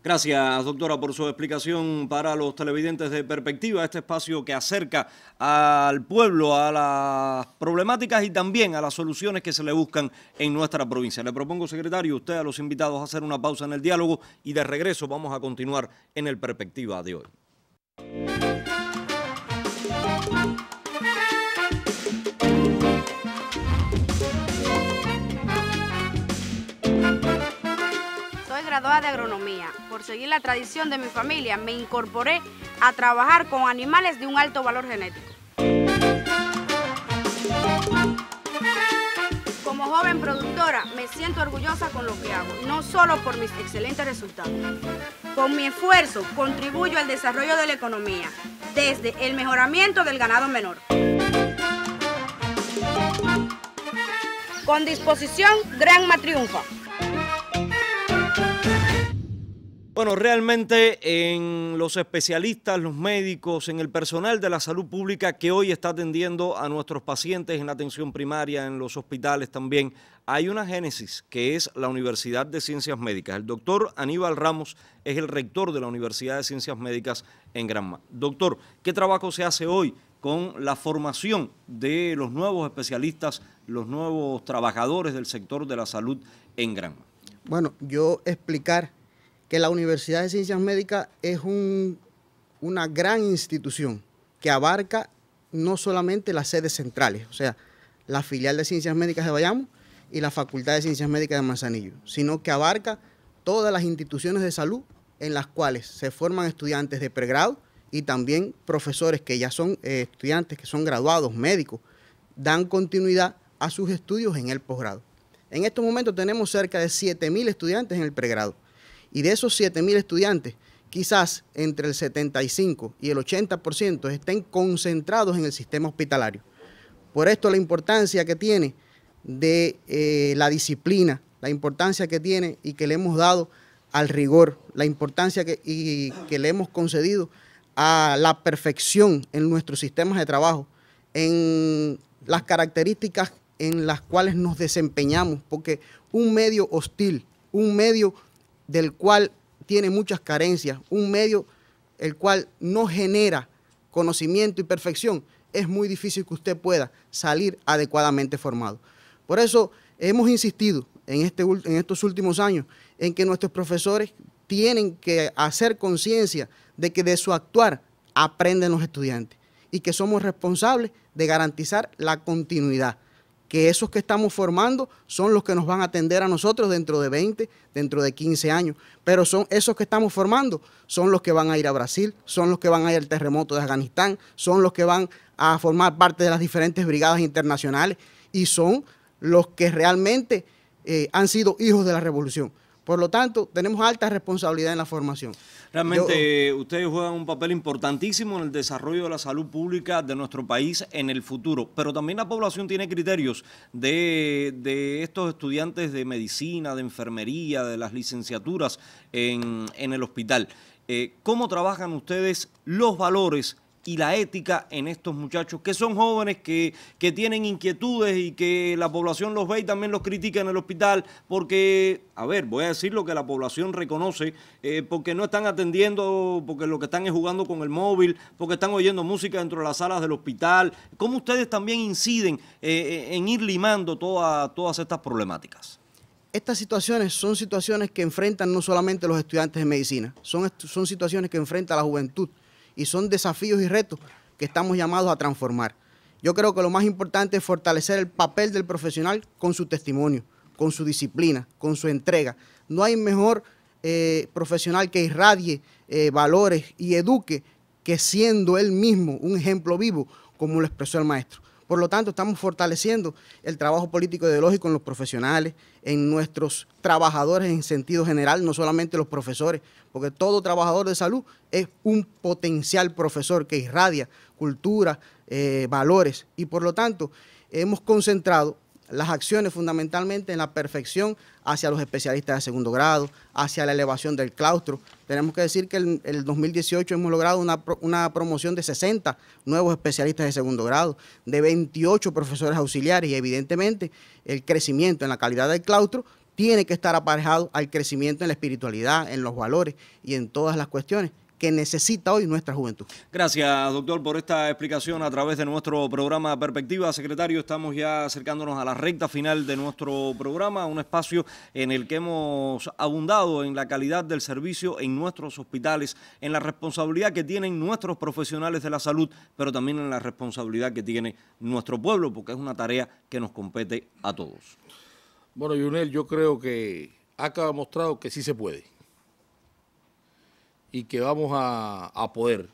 Gracias, doctora, por su explicación para los televidentes de Perspectiva, este espacio que acerca al pueblo a las problemáticas y también a las soluciones que se le buscan en nuestra provincia. Le propongo, secretario, usted a los invitados a hacer una pausa en el diálogo y de regreso vamos a continuar en el Perspectiva de hoy. de agronomía. Por seguir la tradición de mi familia, me incorporé a trabajar con animales de un alto valor genético. Como joven productora, me siento orgullosa con lo que hago, no solo por mis excelentes resultados. Con mi esfuerzo, contribuyo al desarrollo de la economía, desde el mejoramiento del ganado menor. Con disposición, Granma triunfa. Bueno, realmente en los especialistas, los médicos, en el personal de la salud pública que hoy está atendiendo a nuestros pacientes en la atención primaria, en los hospitales también, hay una génesis que es la Universidad de Ciencias Médicas. El doctor Aníbal Ramos es el rector de la Universidad de Ciencias Médicas en Granma. Doctor, ¿qué trabajo se hace hoy con la formación de los nuevos especialistas, los nuevos trabajadores del sector de la salud en Granma? Bueno, yo explicar que la Universidad de Ciencias Médicas es una gran institución que abarca no solamente las sedes centrales, o sea, la filial de Ciencias Médicas de Bayamo y la Facultad de Ciencias Médicas de Manzanillo, sino que abarca todas las instituciones de salud en las cuales se forman estudiantes de pregrado y también profesores que ya son eh, estudiantes, que son graduados, médicos, dan continuidad a sus estudios en el posgrado. En estos momentos tenemos cerca de 7.000 estudiantes en el pregrado y de esos 7.000 estudiantes, quizás entre el 75 y el 80% estén concentrados en el sistema hospitalario. Por esto la importancia que tiene de eh, la disciplina, la importancia que tiene y que le hemos dado al rigor, la importancia que, y que le hemos concedido a la perfección en nuestros sistemas de trabajo, en las características en las cuales nos desempeñamos, porque un medio hostil, un medio del cual tiene muchas carencias, un medio el cual no genera conocimiento y perfección, es muy difícil que usted pueda salir adecuadamente formado. Por eso hemos insistido en, este estos últimos años en que nuestros profesores tienen que hacer conciencia de que de su actuar aprenden los estudiantes y que somos responsables de garantizar la continuidad que esos que estamos formando son los que nos van a atender a nosotros dentro de 20, dentro de 15 años. Pero son esos que estamos formando, son los que van a ir a Brasil, son los que van a ir al terremoto de Afganistán, son los que van a formar parte de las diferentes brigadas internacionales y son los que realmente eh, han sido hijos de la revolución. Por lo tanto, tenemos alta responsabilidad en la formación. Realmente ustedes juegan un papel importantísimo en el desarrollo de la salud pública de nuestro país en el futuro, pero también la población tiene criterios de, estos estudiantes de medicina, de enfermería, de las licenciaturas en, el hospital. Eh, ¿Cómo trabajan ustedes los valores? y la ética en estos muchachos, que son jóvenes, que, tienen inquietudes y que la población los ve y también los critica en el hospital, porque, a ver, voy a decir lo que la población reconoce, eh, porque no están atendiendo, porque lo que están es jugando con el móvil, porque están oyendo música dentro de las salas del hospital. ¿Cómo ustedes también inciden eh, eh, en ir limando todas estas problemáticas? estas situaciones son situaciones que enfrentan no solamente los estudiantes de medicina, son, son situaciones que enfrenta la juventud y son desafíos y retos que estamos llamados a transformar. Yo creo que lo más importante es fortalecer el papel del profesional con su testimonio, con su disciplina, con su entrega. No hay mejor eh, profesional que irradie eh, valores y eduque que siendo él mismo un ejemplo vivo, como lo expresó el maestro. Por lo tanto, estamos fortaleciendo el trabajo político e ideológico en los profesionales, en nuestros trabajadores en sentido general, no solamente los profesores, porque todo trabajador de salud es un potencial profesor que irradia cultura, eh, valores, y por lo tanto hemos concentrado las acciones fundamentalmente en la perfección hacia los especialistas de segundo grado, hacia la elevación del claustro. Tenemos que decir que en el 2018 hemos logrado una, una, promoción de 60 nuevos especialistas de segundo grado, de 28 profesores auxiliares y evidentemente el crecimiento en la calidad del claustro tiene que estar aparejado al crecimiento en la espiritualidad, en los valores y en todas las cuestiones que necesita hoy nuestra juventud. Gracias, doctor, por esta explicación a través de nuestro programa Perspectiva. Secretario, estamos ya acercándonos a la recta final de nuestro programa, un espacio en el que hemos abundado en la calidad del servicio en nuestros hospitales, en la responsabilidad que tienen nuestros profesionales de la salud, pero también en la responsabilidad que tiene nuestro pueblo, porque es una tarea que nos compete a todos. Bueno, Yunel, yo creo que acaba mostrado que sí se puede y que vamos a, poder,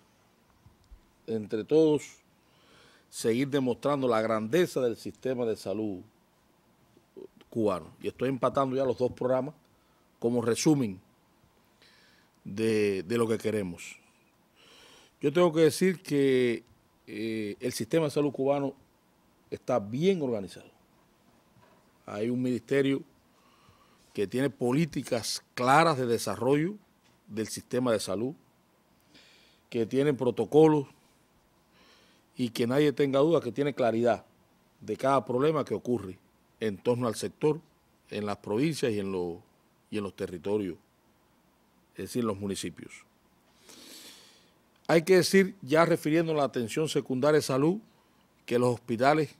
entre todos, seguir demostrando la grandeza del sistema de salud cubano. Y estoy empatando ya los dos programas como resumen de, lo que queremos. Yo tengo que decir que eh, el sistema de salud cubano está bien organizado. Hay un ministerio que tiene políticas claras de desarrollo del sistema de salud, que tienen protocolos y que nadie tenga duda que tiene claridad de cada problema que ocurre en torno al sector, en las provincias y en, los, y en los territorios, es decir, en los municipios. Hay que decir, ya refiriendo a la atención secundaria de salud, que los hospitales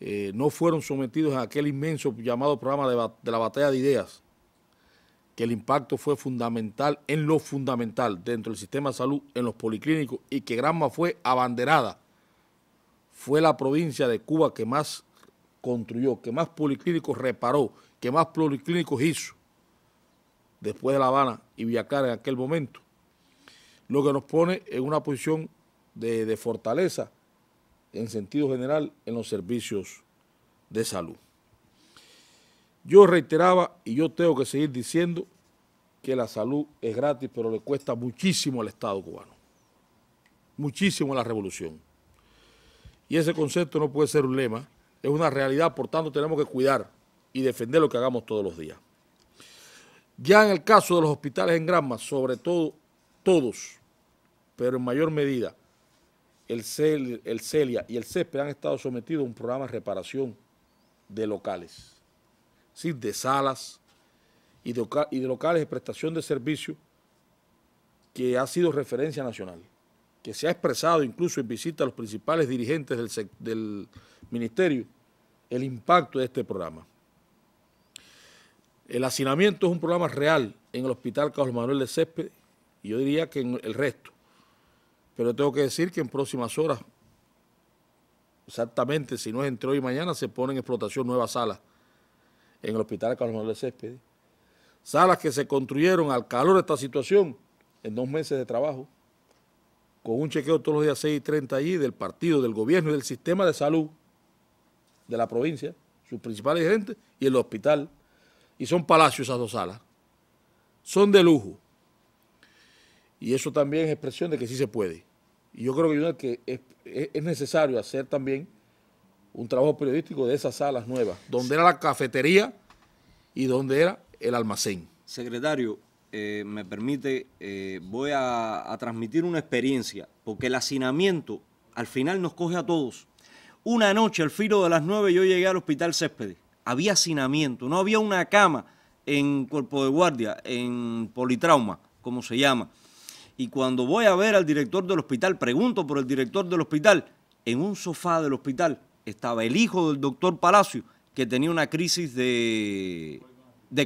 eh, no fueron sometidos a aquel inmenso llamado programa de la batalla de ideas, que el impacto fue fundamental en lo fundamental dentro del sistema de salud, en los policlínicos y que Granma fue abanderada. Fue la provincia de Cuba que más construyó, que más policlínicos reparó, que más policlínicos hizo después de La Habana y Villacara en aquel momento. Lo que nos pone en una posición de fortaleza en sentido general en los servicios de salud. Yo reiteraba, y yo tengo que seguir diciendo, que la salud es gratis, pero le cuesta muchísimo al Estado cubano, muchísimo a la revolución. Y ese concepto no puede ser un lema, es una realidad, por tanto tenemos que cuidar y defender lo que hagamos todos los días. Ya en el caso de los hospitales en Granma, sobre todo todos, pero en mayor medida, el, el CELIA y el CESPE e han estado sometidos a un programa de reparación de locales ¿sí? de salas y de, locales de prestación de servicios que ha sido referencia nacional, que se ha expresado incluso en visita a los principales dirigentes del, ministerio el impacto de este programa. El hacinamiento es un programa real en el Hospital Carlos Manuel de Césped y yo diría que en el resto. Pero tengo que decir que en próximas horas, exactamente si no es entre hoy y mañana, se pone en explotación nuevas salas en el Hospital Carlos Manuel de Céspedes, salas que se construyeron al calor de esta situación en dos meses de trabajo, con un chequeo todos los días 6 y 30 allí del partido, del gobierno y del sistema de salud de la provincia, sus principales gerentes y el hospital. Y son palacios esas dos salas. Son de lujo. Y eso también es expresión de que sí se puede. Y yo creo que, es necesario hacer también un trabajo periodístico de esas salas nuevas, donde era la cafetería y donde era el almacén. Secretario, eh, me permite, eh, voy a, transmitir una experiencia, porque el hacinamiento al final nos coge a todos. Una noche, al filo de las nueve, yo llegué al hospital Céspedes. Había hacinamiento, no había una cama en cuerpo de guardia, en politrauma, como se llama. Y cuando voy a ver al director del hospital, pregunto por el director del hospital, en un sofá del hospital estaba el hijo del doctor Palacio, que tenía una crisis de,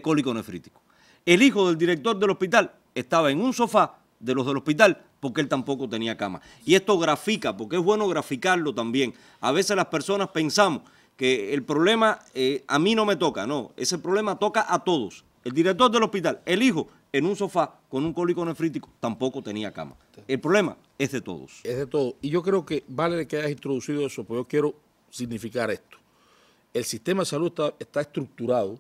cólico nefrítico. El hijo del director del hospital estaba en un sofá de los del hospital porque él tampoco tenía cama. Y esto grafica, porque es bueno graficarlo también. A veces las personas pensamos que el problema eh, a mí no me toca, no, ese problema toca a todos. El director del hospital, el hijo, en un sofá con un cólico nefrítico, tampoco tenía cama. El problema es de todos. Es de todos. Y yo creo que vale que hayas introducido eso, porque yo quiero significar esto. El sistema de salud está, estructurado.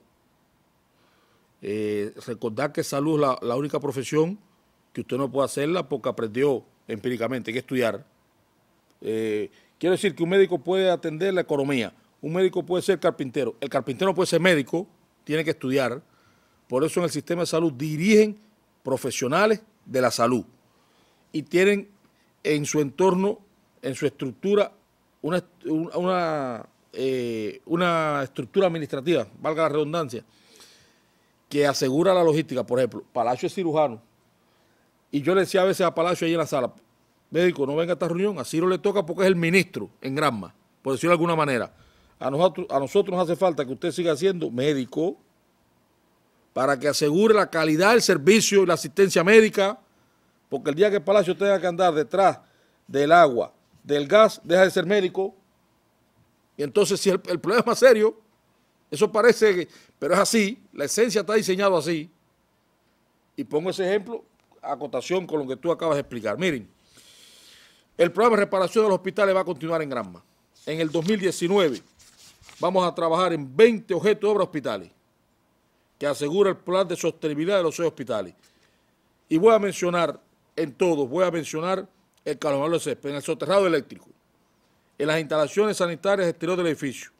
Eh, recordar que salud es la, única profesión que usted no puede hacerla porque aprendió empíricamente, que estudiar. Eh, quiero decir que un médico puede atender la economía, un médico puede ser carpintero, el carpintero puede ser médico, tiene que estudiar. Por eso en el sistema de salud dirigen profesionales de la salud y tienen en su entorno, en su estructura, una, eh, una, estructura administrativa, valga la redundancia, que asegura la logística. Por ejemplo, Palacio es cirujano. Y yo le decía a veces a Palacio ahí en la sala, médico, no venga a esta reunión, así no le toca porque es el ministro en Granma, por decirlo de alguna manera. A nosotros, a nosotros nos hace falta que usted siga siendo médico para que asegure la calidad del servicio y la asistencia médica, porque el día que Palacio tenga que andar detrás del agua, del gas deja de ser médico. Y entonces si el, problema es más serio, eso parece, que, pero es así, la esencia está diseñada así. Y pongo ese ejemplo a acotación con lo que tú acabas de explicar. Miren, el programa de reparación de los hospitales va a continuar en Granma. En el 2019 vamos a trabajar en 20 objetos de obra hospitales que asegura el plan de sostenibilidad de los hospitales. Y voy a mencionar en todos, voy a mencionar el calvario de Césped, en el soterrado eléctrico, en las instalaciones sanitarias exterior del edificio,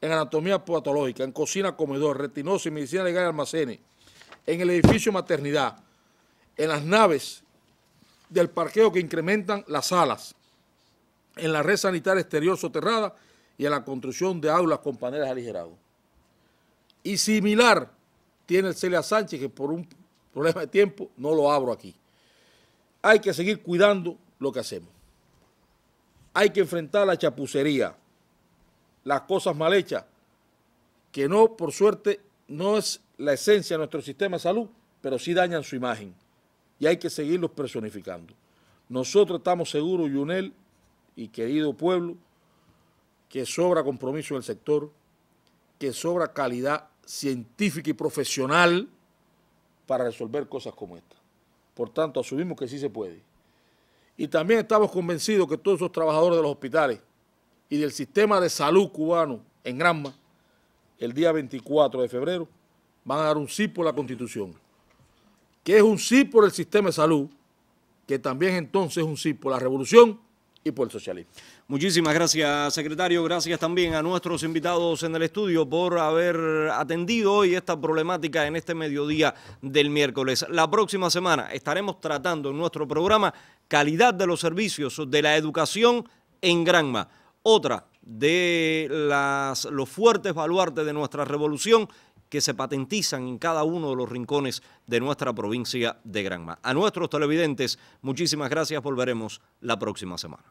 en anatomía patológica, en cocina, comedor, retinosis, medicina legal y almacenes, en el edificio maternidad, en las naves del parqueo que incrementan las salas, en la red sanitaria exterior soterrada y en la construcción de aulas con paneles aligerados. Y similar tiene el Celia Sánchez, que por un problema de tiempo no lo abro aquí. Hay que seguir cuidando lo que hacemos. Hay que enfrentar la chapucería, las cosas mal hechas, que no, por suerte, no es la esencia de nuestro sistema de salud, pero sí dañan su imagen y hay que seguirlos personificando. Nosotros estamos seguros, Yunel y querido pueblo, que sobra compromiso del sector, que sobra calidad científica y profesional para resolver cosas como esta. Por tanto, asumimos que sí se puede. Y también estamos convencidos que todos esos trabajadores de los hospitales y del sistema de salud cubano en Granma, el día 24 de febrero, van a dar un sí por la Constitución, que es un sí por el sistema de salud, que también entonces es un sí por la revolución y por el socialismo. Muchísimas gracias, secretario. Gracias también a nuestros invitados en el estudio por haber atendido hoy esta problemática en este mediodía del miércoles. La próxima semana estaremos tratando en nuestro programa calidad de los servicios, de la educación en Granma. Otra de las, los fuertes baluartes de nuestra revolución que se patentizan en cada uno de los rincones de nuestra provincia de Granma. A nuestros televidentes, muchísimas gracias. Volveremos la próxima semana.